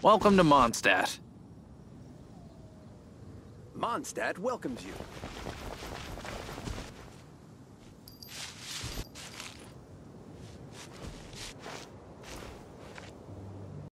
Welcome to Mondstadt. Mondstadt welcomes you.